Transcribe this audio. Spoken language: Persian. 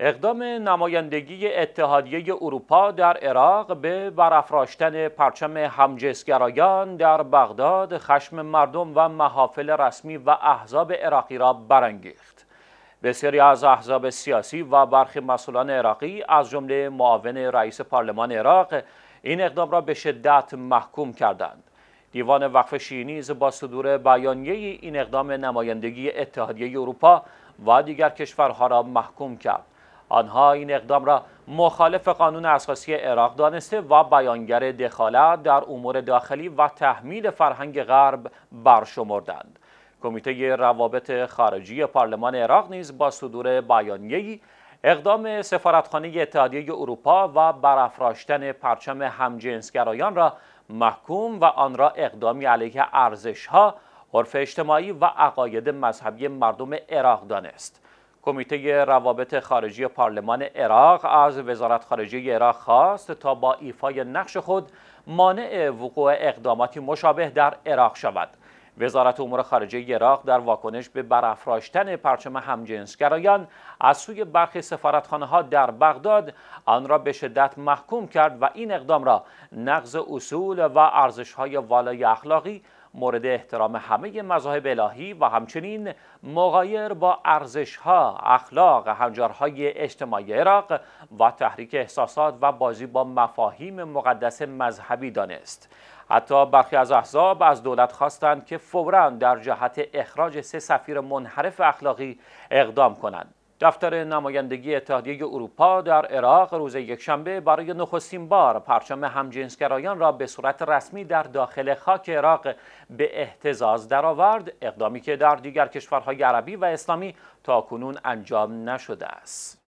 اقدام نمایندگی اتحادیه اروپا در عراق به برافراشتن پرچم همجنسگرایان در بغداد خشم مردم و محافل رسمی و احزاب عراقی را برانگیخت. بسیاری از احزاب سیاسی و برخی مسئولان عراقی از جمله معاون رئیس پارلمان عراق این اقدام را به شدت محکوم کردند. دیوان وقف شینیز با صدور بیانیه این اقدام نمایندگی اتحادیه اروپا و دیگر کشورها را محکوم کرد. آنها این اقدام را مخالف قانون اساسی عراق دانسته و بیانگر دخالت در امور داخلی و تحمیل فرهنگ غرب برشمردند کمیته روابط خارجی پارلمان عراق نیز با صدور بیانیه‌ای اقدام سفارتخانه اتحادیه اروپا و برافراشتن پرچم همجنسگرایان را محکوم و آن را اقدامی علیه ارزشها، عرف اجتماعی و عقاید مذهبی مردم عراق دانست. کمیته روابط خارجی پارلمان عراق از وزارت خارجه عراق خواست تا با ایفای نقش خود مانع وقوع اقداماتی مشابه در عراق شود وزارت امور خارجه عراق در واکنش به برافراشتن پرچم همجنسگرایان از سوی برخی سفارتخانه ها در بغداد آن را به شدت محکوم کرد و این اقدام را نقض اصول و ارزش های والای اخلاقی مورد احترام همه مذاهب الهی و همچنین مغایر با ارزشها، اخلاق، هنجارهای اجتماعی عراق و تحریک احساسات و بازی با مفاهیم مقدس مذهبی دانست. حتی برخی از احزاب از دولت خواستند که فوراً در جهت اخراج سه سفیر منحرف اخلاقی اقدام کنند. دفتر نمایندگی اتحادیه اروپا در عراق روز یکشنبه برای نخستین بار پرچم همجنسگرایان را به صورت رسمی در داخل خاک عراق به احتزاز درآورد اقدامی که در دیگر کشورهای عربی و اسلامی تا کنون انجام نشده است